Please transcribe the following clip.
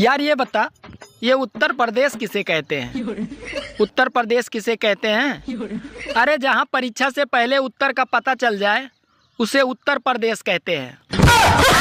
यार ये बता ये उत्तर प्रदेश किसे कहते हैं उत्तर प्रदेश किसे कहते हैं अरे जहाँ परीक्षा से पहले उत्तर का पता चल जाए उसे उत्तर प्रदेश कहते हैं